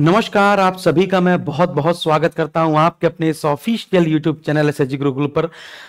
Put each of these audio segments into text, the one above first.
नमस्कार आप सभी का मैं बहुत बहुत स्वागत करता हूं आपके अपने इस official YouTube channel S H Gurukul पर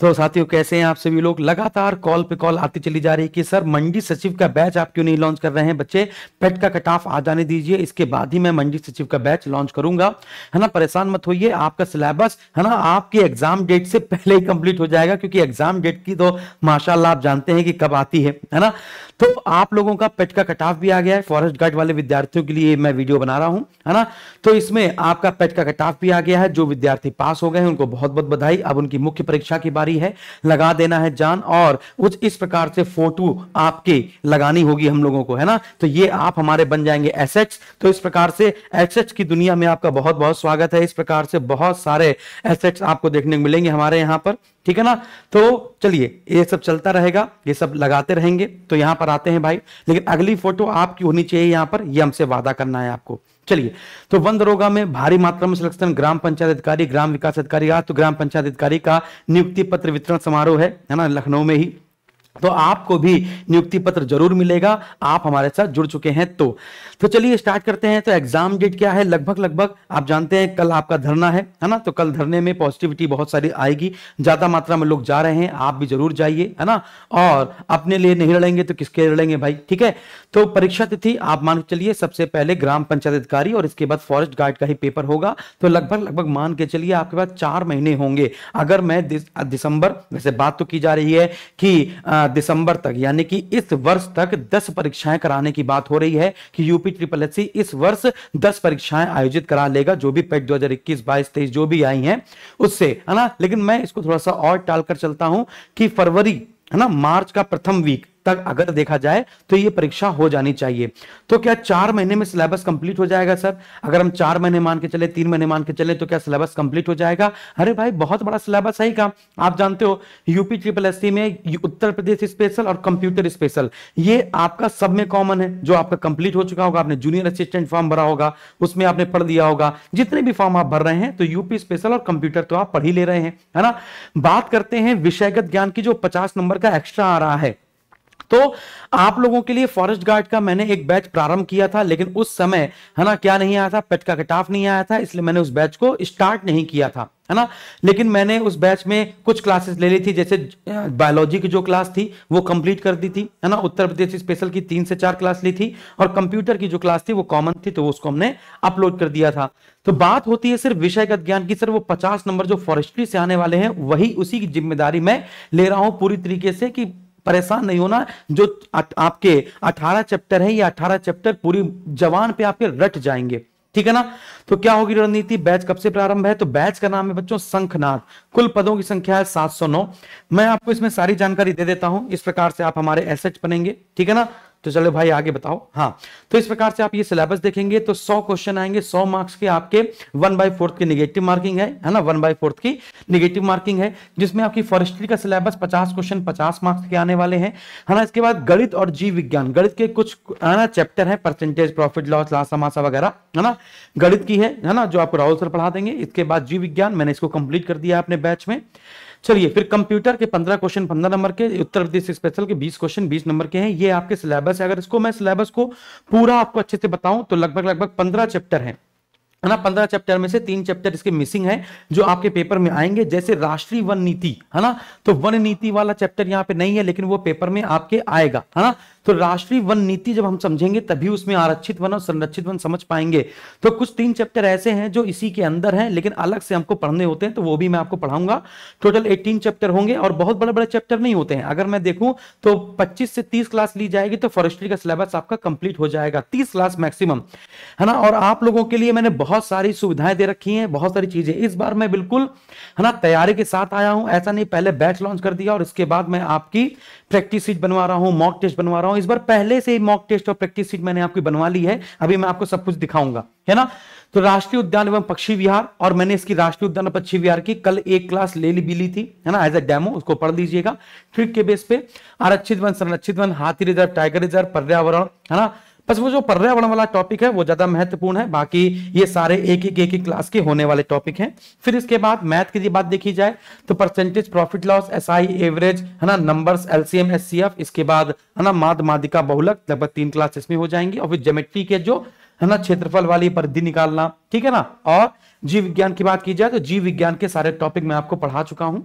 तो साथियों कैसे हैं आप सभी लोग लगातार कॉल पे कॉल आती चली जा रही है कि सर मंडी सचिव का बैच आप क्यों नहीं लॉन्च कर रहे हैं बच्चे पेट का कट ऑफ आ जाने दीजिए इसके बाद ही मैं मंडी सचिव का बैच लॉन्च करूंगा है ना परेशान मत होइए आपका सिलेबस है ना आपके एग्जाम डेट से पहले ही कंप्लीट हो जाएगा क्योंकि एग्जाम डेट की तो माशाला आप जानते हैं कि कब आती है है ना तो आप लोगों का पेट का कट ऑफ भी आ गया है फॉरेस्ट गार्ड वाले विद्यार्थियों के लिए मैं वीडियो बना रहा हूँ है ना तो इसमें आपका पेट का कटाव भी आ गया है जो विद्यार्थी पास हो गए हैं उनको बहुत बहुत बधाई अब उनकी मुख्य परीक्षा की बारी है लगा देना है जान और कुछ इस प्रकार से फोटो आपके लगानी होगी हम लोगों को है ना तो ये आप हमारे बन जाएंगे एस तो इस प्रकार से एस की दुनिया में आपका बहुत बहुत स्वागत है इस प्रकार से बहुत सारे एस आपको देखने को मिलेंगे हमारे यहाँ पर ठीक है ना तो चलिए ये सब चलता रहेगा ये सब लगाते रहेंगे तो यहां पर आते हैं भाई लेकिन अगली फोटो आपकी होनी चाहिए यहां पर ये हमसे वादा करना है आपको चलिए तो वन दरोगा में भारी मात्रा में संरक्षण ग्राम पंचायत अधिकारी ग्राम विकास अधिकारी तो ग्राम पंचायत अधिकारी का नियुक्ति पत्र वितरण समारोह है ना लखनऊ में ही तो आपको भी नियुक्ति पत्र जरूर मिलेगा आप हमारे साथ जुड़ चुके हैं तो तो चलिए स्टार्ट करते हैं तो एग्जाम डेट क्या है लगभग लगभग आप जानते हैं कल आपका धरना है है ना तो कल धरने में पॉजिटिविटी बहुत सारी आएगी ज्यादा मात्रा में लोग जा रहे हैं आप भी जरूर जाइए है ना और अपने लिए नहीं लड़ेंगे तो किसके लड़ेंगे भाई ठीक है तो परीक्षा तिथि आप मान के चलिए सबसे पहले ग्राम पंचायत अधिकारी और इसके बाद फॉरेस्ट गार्ड का ही पेपर होगा तो लगभग लगभग मान के चलिए आपके पास चार महीने होंगे अगर मैं दिसंबर वैसे बात तो की जा रही है कि दिसंबर तक यानी कि इस वर्ष तक 10 परीक्षाएं कराने की बात हो रही है कि यूपी ट्रिपल एस इस वर्ष 10 परीक्षाएं आयोजित करा लेगा जो भी पेट 2021 22 23 जो भी आई हैं उससे है ना लेकिन मैं इसको थोड़ा सा और टालकर चलता हूं कि फरवरी है ना मार्च का प्रथम वीक तक अगर देखा जाए तो ये परीक्षा हो जानी चाहिए तो क्या चार महीने में सिलेबस कंप्लीट हो जाएगा सर अगर हम चार महीने मान के चले तीन महीने मान के चले तो क्या सिलेबस कंप्लीट हो जाएगा अरे भाई बहुत बड़ा सिलेबस है का आप जानते हो यूपी ट्रिपल एस में उत्तर प्रदेश स्पेशल और कंप्यूटर स्पेशल ये आपका सब में कॉमन है जो आपका कंप्लीट हो चुका होगा आपने जूनियर असिस्टेंट फॉर्म भरा होगा उसमें आपने पढ़ दिया होगा जितने भी फॉर्म आप भर रहे हैं तो यूपी स्पेशल और कंप्यूटर तो आप पढ़ ही ले रहे हैं है ना बात करते हैं विषयगत ज्ञान की जो पचास नंबर का एक्स्ट्रा आ रहा है तो आप लोगों के लिए फॉरेस्ट गार्ड का मैंने एक बैच प्रारंभ किया था लेकिन उस समय है ना क्या नहीं आया था पेट का कटाफ नहीं आया था इसलिए मैंने उस बैच को स्टार्ट नहीं किया था है ना लेकिन मैंने उस बैच में कुछ क्लासेस ले ली थी जैसे बायोलॉजी की जो क्लास थी वो कंप्लीट कर दी थी है ना उत्तर प्रदेश स्पेशल की तीन से चार क्लास ली थी और कंप्यूटर की जो क्लास थी वो कॉमन थी तो उसको हमने अपलोड कर दिया था तो बात होती है सिर्फ विषयगत ज्ञान की सर वो पचास नंबर जो फॉरेस्ट्री से आने वाले हैं वही उसी की जिम्मेदारी मैं ले रहा हूं पूरी तरीके से कि परेशान नहीं होना जो आपके 18 चैप्टर है ये 18 चैप्टर पूरी जवान पे आपके रट जाएंगे ठीक है ना तो क्या होगी रणनीति बैच कब से प्रारंभ है तो बैच का नाम है बच्चों संखनाथ कुल पदों की संख्या है 709 मैं आपको इसमें सारी जानकारी दे देता हूं इस प्रकार से आप हमारे एसएच बनेंगे ठीक है ना तो चलो भाई आगे बताओ हाँ तो इस प्रकार से आप ये सिलेबस देखेंगे तो 100 क्वेश्चन आएंगे 100 मार्क्स के आपके वन बाई फोर्थ की निगेटिव मार्किंग है है ना वन बाई फोर्थ की निगेटिव मार्किंग है जिसमें आपकी फॉरेस्ट्री का सिलेबस 50 क्वेश्चन 50 मार्क्स के आने वाले हैं है ना इसके बाद गणित और जीव विज्ञान गणित के कुछ है ना चैप्टर है परसेंटेज प्रॉफिट लॉस लास्ट समासा वगैरह है ना गणित की है ना जो आपको राहुल सर पढ़ा देंगे इसके बाद जीव विज्ञान मैंने इसको कंप्लीट कर दिया अपने बैच में चलिए फिर कंप्यूटर के पंद्रह क्वेश्चन पंद्रह नंबर के उत्तर प्रदेश स्पेशल के बीस क्वेश्चन बीस नंबर के हैं ये आपके सिलेबस है अगर इसको मैं सिलेबस को पूरा आपको अच्छे से बताऊं तो लगभग लगभग पंद्रह चैप्टर है है ना पंद्रह चैप्टर में से तीन चैप्टर इसके मिसिंग है जो आपके पेपर में आएंगे जैसे राष्ट्रीय वन नीति है ना तो वन नीति वाला चैप्टर यहाँ पे नहीं है लेकिन वो पेपर में आपके आएगा है ना तो राष्ट्रीय वन नीति जब हम समझेंगे तभी उसमें आरक्षित वन और संरक्षित वन समझ पाएंगे तो कुछ तीन चैप्टर ऐसे हैं जो इसी के अंदर हैं लेकिन अलग से हमको पढ़ने होते हैं तो वो भी मैं आपको पढ़ाऊंगा टोटल 18 चैप्टर होंगे और बहुत बड़े बड़े चैप्टर नहीं होते हैं अगर मैं देखूं तो पच्चीस से तीस क्लास ली जाएगी तो फॉरेस्ट्री का सिलेबस आपका कंप्लीट हो जाएगा तीस क्लास मैक्सिमम है ना और आप लोगों के लिए मैंने बहुत सारी सुविधाएं दे रखी हैं बहुत सारी चीजें इस बार मैं बिल्कुल है ना तैयारी के साथ आया हूं ऐसा नहीं पहले बैच लॉन्च कर दिया और इसके बाद मैं आपकी प्रैक्टिस सीट बनवा रहा हूं मॉक टेस्ट बनवा रहा हूं इस बार पहले से ही मॉक टेस्ट और प्रैक्टिस सीट मैंने आपकी बनवा ली है अभी मैं आपको सब कुछ दिखाऊंगा है ना तो राष्ट्रीय उद्यान एवं पक्षी विहार और मैंने इसकी राष्ट्रीय उद्यान पक्षी विहार की कल एक क्लास ले ली भी ली थी है ना एज ए डेमो उसको पढ़ लीजिएगा ट्रिक के बेस पे आरक्षित वन संरक्षित वन हाथी रिजर्व टाइगर रिजर्व पर्यावरण है ना बस वो जो पर्यावरण वाला टॉपिक है वो ज्यादा महत्वपूर्ण है बाकी ये सारे एक ही एक ही क्लास के होने वाले टॉपिक हैं फिर इसके बाद मैथ की बात देखी जाए तो परसेंटेज प्रॉफिट लॉस एस एवरेज है ना नंबर्स एलसीएम एस इसके बाद है ना माद मादिका बहुलक लगभग तीन क्लास इसमें हो जाएंगी और फिर जेमेट्री के जो है ना क्षेत्रफल वाली परिधि निकालना ठीक है ना और जीव विज्ञान की बात की जाए तो जीव विज्ञान के सारे टॉपिक मैं आपको पढ़ा चुका हूं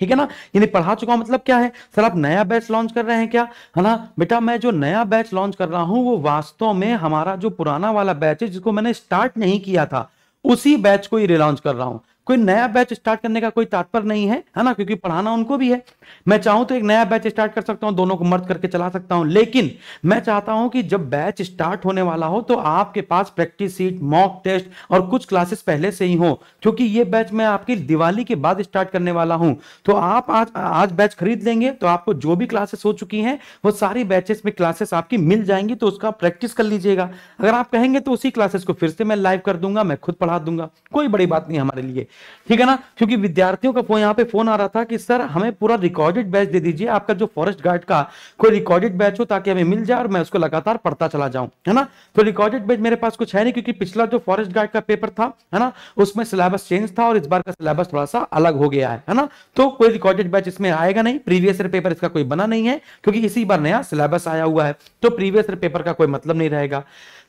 ठीक है ना यानी पढ़ा चुका मतलब क्या है सर आप नया बैच लॉन्च कर रहे हैं क्या है ना बेटा मैं जो नया बैच लॉन्च कर रहा हूं वो वास्तव में हमारा जो पुराना वाला बैच है जिसको मैंने स्टार्ट नहीं किया था उसी बैच को ही रिलॉन्च कर रहा हूं कोई नया बैच स्टार्ट करने का कोई तात्पर्य नहीं है है ना क्योंकि पढ़ाना उनको भी है मैं चाहूं तो एक नया बैच स्टार्ट कर सकता हूं दोनों को मर्द करके चला सकता हूं लेकिन मैं चाहता हूं कि जब बैच स्टार्ट होने वाला हो तो आपके पास प्रैक्टिस सीट मॉक टेस्ट और कुछ क्लासेस पहले से ही हो क्योंकि ये बैच मैं आपकी दिवाली के बाद स्टार्ट करने वाला हूं तो आप आज आज बैच खरीद लेंगे तो आपको जो भी क्लासेस हो चुकी है वो सारी बैचेस में क्लासेस आपकी मिल जाएंगी तो उसका प्रैक्टिस कर लीजिएगा अगर आप कहेंगे तो उसी क्लासेस को फिर से मैं लाइव कर दूंगा मैं खुद पढ़ा दूंगा कोई बड़ी बात नहीं हमारे लिए ठीक है ना क्योंकि विद्यार्थियों का यहाँ पे फोन आ रहा था कि सर हमें पूरा रिकॉर्डेड बैच दे दीजिए आपका जो फॉरेस्ट गार्ड का कोई रिकॉर्डेड बैच हो ताकि हमें मिल जाए और मैं उसको लगातार पढ़ता चला जाऊं है ना तो रिकॉर्डेड बैच मेरे पास कुछ है नहीं क्योंकि पिछला जो फॉरेस्ट गार्ड का पेपर था है ना उसमें सिलेबस चेंज था और इस बार का सिलेबस थोड़ा सा अलग हो गया है ना तो कोई रिकॉर्डेड बैच इसमें आएगा नहीं प्रीवियस ईयर पेपर इसका कोई बना नहीं है क्योंकि इसी बार नया सिलेबस आया हुआ है तो प्रीवियस ईयर पेपर का कोई मतलब नहीं रहेगा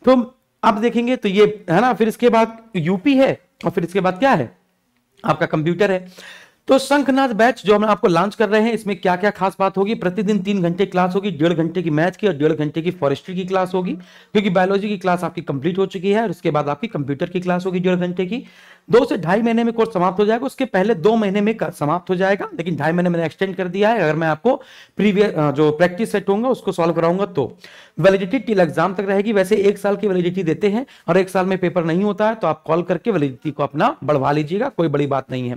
तो आप देखेंगे तो ये है ना फिर इसके बाद यूपी है और फिर इसके बाद क्या है आपका कंप्यूटर है तो शंखनाथ बैच जो हम आपको लॉन्च कर रहे हैं इसमें क्या क्या खास बात होगी प्रतिदिन तीन घंटे क्लास होगी डेढ़ घंटे की मैथ की और डेढ़ घंटे की फॉरेस्ट्री की क्लास होगी क्योंकि बायोलॉजी की क्लास आपकी कंप्लीट हो चुकी है और उसके बाद आपकी कंप्यूटर की क्लास होगी डेढ़ घंटे की दो से ढाई महीने में कोर्स समाप्त हो जाएगा उसके पहले दो महीने में समाप्त हो जाएगा लेकिन ढाई महीने मैंने एक्सटेंड कर दिया है अगर मैं आपको प्रीवियस जो प्रैक्टिस सेट होगा उसको सॉल्व कराऊंगा तो वैलिडिटी टिल एग्जाम तक रहेगी वैसे एक साल की वैलिडिटी देते हैं और एक साल में पेपर नहीं होता है तो आप कॉल करके वैलिडिटी को अपना बढ़वा लीजिएगा कोई बड़ी बात नहीं है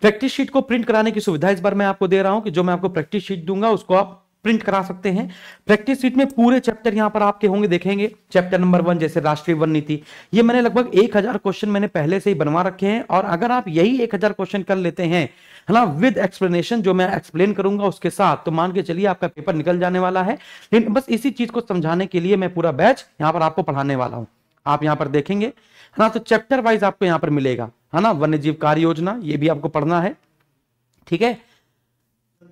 प्रैक्टिस शीट को प्रिंट कराने की सुविधा इस बार मैं आपको दे रहा हूँ कि जो मैं आपको प्रैक्टिस शीट दूंगा उसको आप प्रिंट करा सकते हैं प्रैक्टिस सीट में पूरे चैप्टर यहां पर आपके होंगे देखेंगे चैप्टर नंबर वन जैसे राष्ट्रीय वन नीति ये मैंने लगभग एक हजार क्वेश्चन मैंने पहले से ही बनवा रखे हैं और अगर आप यही एक हजार क्वेश्चन कर लेते हैं है ना विद एक्सप्लेनेशन जो मैं एक्सप्लेन करूंगा उसके साथ तो मान के चलिए आपका पेपर निकल जाने वाला है लेकिन बस इसी चीज को समझाने के लिए मैं पूरा बैच यहाँ पर आपको पढ़ाने वाला हूँ आप यहाँ पर देखेंगे है ना तो चैप्टर वाइज आपको यहाँ पर मिलेगा है ना वन्य जीव कार्य योजना ये भी आपको पढ़ना है ठीक है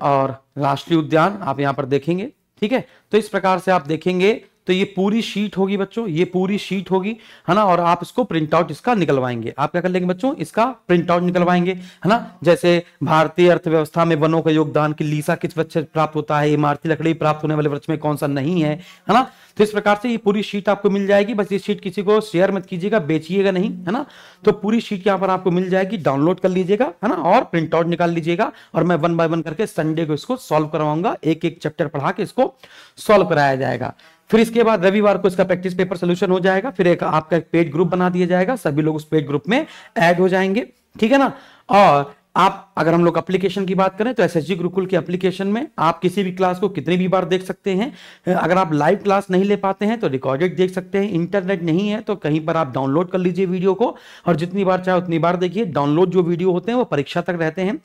और राष्ट्रीय उद्यान आप यहाँ पर देखेंगे ठीक है तो इस प्रकार से आप देखेंगे तो ये पूरी शीट होगी बच्चों ये पूरी शीट होगी है ना और आप इसको प्रिंट आउट इसका निकलवाएंगे आप क्या कर लेंगे बच्चों इसका प्रिंट आउट निकलवाएंगे है ना जैसे भारतीय अर्थव्यवस्था में वनों का योगदान की लीसा किस वृक्ष प्राप्त होता है इमारती लकड़ी प्राप्त होने वाले वृक्ष में कौन सा नहीं है है ना तो इस प्रकार से ये पूरी शीट आपको मिल जाएगी बस ये शीट किसी को शेयर मत कीजिएगा बेचिएगा नहीं है ना तो पूरी शीट यहाँ पर आपको मिल जाएगी डाउनलोड कर लीजिएगा है ना और प्रिंट आउट निकाल लीजिएगा और मैं वन बाय वन करके संडे को इसको सॉल्व करवाऊंगा एक एक चैप्टर पढ़ा के इसको सॉल्व कराया जाएगा फिर इसके बाद रविवार को इसका प्रैक्टिस पेपर सोल्यूशन हो जाएगा फिर एक आपका एक पेज ग्रुप बना दिया जाएगा सभी लोग उस पेज ग्रुप में एड हो जाएंगे ठीक है ना और आप अगर हम लोग एप्लीकेशन की बात करें तो एस एस जी गुरुकुल के एप्लीकेशन में आप किसी भी क्लास को कितनी भी बार देख सकते हैं अगर आप लाइव क्लास नहीं ले पाते हैं तो रिकॉर्डेड देख सकते हैं इंटरनेट नहीं है तो कहीं पर आप डाउनलोड कर लीजिए वीडियो को और जितनी बार चाहे उतनी बार देखिए डाउनलोड जो वीडियो होते हैं वो परीक्षा तक रहते हैं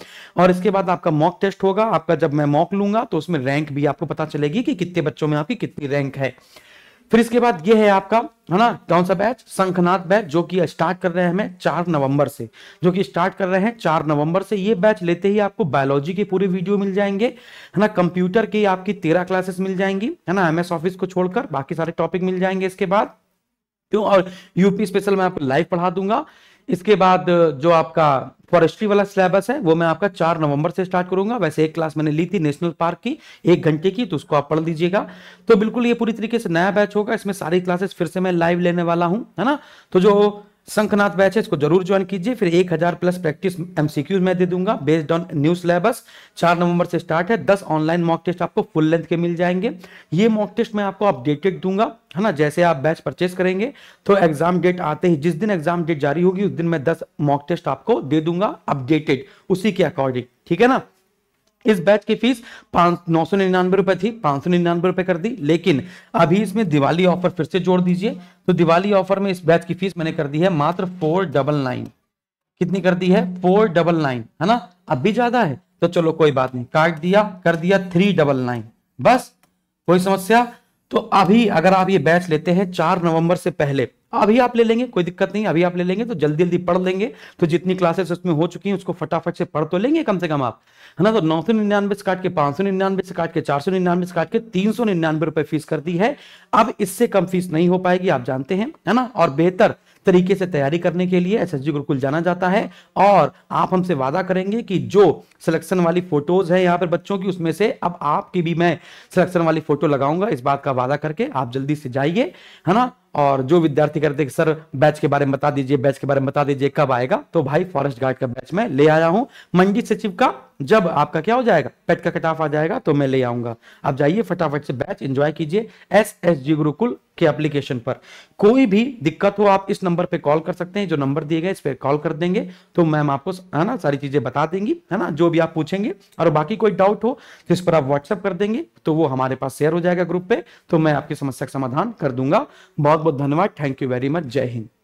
और इसके बाद आपका मॉक टेस्ट होगा आपका जब मैं मॉक लूंगा तो उसमें रैंक भी आपको पता चलेगी कि कितने बच्चों में आपकी कितनी रैंक है फिर इसके बाद ये है आपका है ना कौन सा बैच शंखनाथ बैच जो कि स्टार्ट कर रहे हैं हमें चार नवंबर से जो कि स्टार्ट कर रहे हैं चार नवंबर से ये बैच लेते ही आपको बायोलॉजी के पूरे वीडियो मिल जाएंगे है ना कंप्यूटर की आपकी तेरह क्लासेस मिल जाएंगी है ना एमएस ऑफिस को छोड़कर बाकी सारे टॉपिक मिल जाएंगे इसके बाद क्यों तो और यूपी स्पेशल मैं आपको लाइव पढ़ा दूंगा इसके बाद जो आपका फॉरेस्ट्री वाला सिलेबस है वो मैं आपका चार नवंबर से स्टार्ट करूंगा वैसे एक क्लास मैंने ली थी नेशनल पार्क की एक घंटे की तो उसको आप पढ़ लीजिएगा तो बिल्कुल ये पूरी तरीके से नया बैच होगा इसमें सारी क्लासेस फिर से मैं लाइव लेने वाला हूँ है ना तो जो बैच बैचेस को जरूर ज्वाइन कीजिए फिर 1000 प्लस प्रैक्टिस एमसीक्यूज मैं दे दूंगा बेस्ड ऑन न्यू सिलेबस चार नवंबर से स्टार्ट है 10 ऑनलाइन मॉक टेस्ट आपको फुल लेंथ के मिल जाएंगे ये मॉक टेस्ट मैं आपको अपडेटेड दूंगा है ना जैसे आप बैच परचेस करेंगे तो एग्जाम डेट आते ही जिस दिन एग्जाम डेट जारी होगी उस दिन मैं दस मॉक टेस्ट आपको दे दूंगा अपडेटेड उसी के अकॉर्डिंग ठीक है ना इस बैच की फीस पाँच नौ सौ निन्यानवे रुपए थी पांच सौ निन्यानवे रुपए कर दी लेकिन अभी इसमें दिवाली ऑफर फिर से जोड़ दीजिए तो दिवाली ऑफर में इस बैच की फीस मैंने कर दी है मात्र फोर डबल नाइन कितनी कर दी है फोर डबल नाइन है ना अब भी ज्यादा है तो चलो कोई बात नहीं काट दिया कर दिया थ्री डबल नाइन बस कोई समस्या तो अभी अगर आप ये बैच लेते हैं चार नवंबर से पहले अभी आप ले लेंगे कोई दिक्कत नहीं अभी आप ले लेंगे तो जल्दी जल्दी पढ़ लेंगे तो जितनी क्लासेस उसमें हो चुकी हैं उसको फटाफट से पढ़ तो लेंगे कम से कम आप है ना तो नौ सौ निन्यानवे से काट के पांच सौ निन्यानवे से काट के चार सौ निन्यानवे से काट के तीन सौ निन्यानवे रुपए फीस कर दी है अब इससे कम फीस नहीं हो पाएगी आप जानते हैं है ना और बेहतर तरीके से तैयारी करने के लिए एस एस गुरुकुल जाना जाता है और आप हमसे वादा करेंगे कि जो सिलेक्शन वाली फोटोज है यहाँ पर बच्चों की उसमें से अब आपकी भी मैं सिलेक्शन वाली फोटो लगाऊंगा इस बात का वादा करके आप जल्दी से जाइए है ना और जो विद्यार्थी कहते हैं सर बैच के बारे में बता दीजिए बैच के बारे में बता दीजिए कब आएगा तो भाई फॉरेस्ट गार्ड का बैच में ले आया हूँ मंडी सचिव का जब आपका क्या हो जाएगा पेट का कटाफ आ जाएगा तो मैं ले आऊंगा आप जाइए फटाफट से बैच एंजॉय कीजिए एस एस जी गुरुकुल के एप्लीकेशन पर कोई भी दिक्कत हो आप इस नंबर पे कॉल कर सकते हैं जो नंबर दिए गए इस पर कॉल कर देंगे तो मैम आपको है ना सारी चीजें बता देंगी है ना जो भी आप पूछेंगे और बाकी कोई डाउट हो तो इस पर आप व्हाट्सएप कर देंगे तो वो हमारे पास शेयर हो जाएगा ग्रुप पे तो मैं आपकी समस्या का समाधान कर दूंगा बहुत बहुत धन्यवाद थैंक यू वेरी मच जय हिंद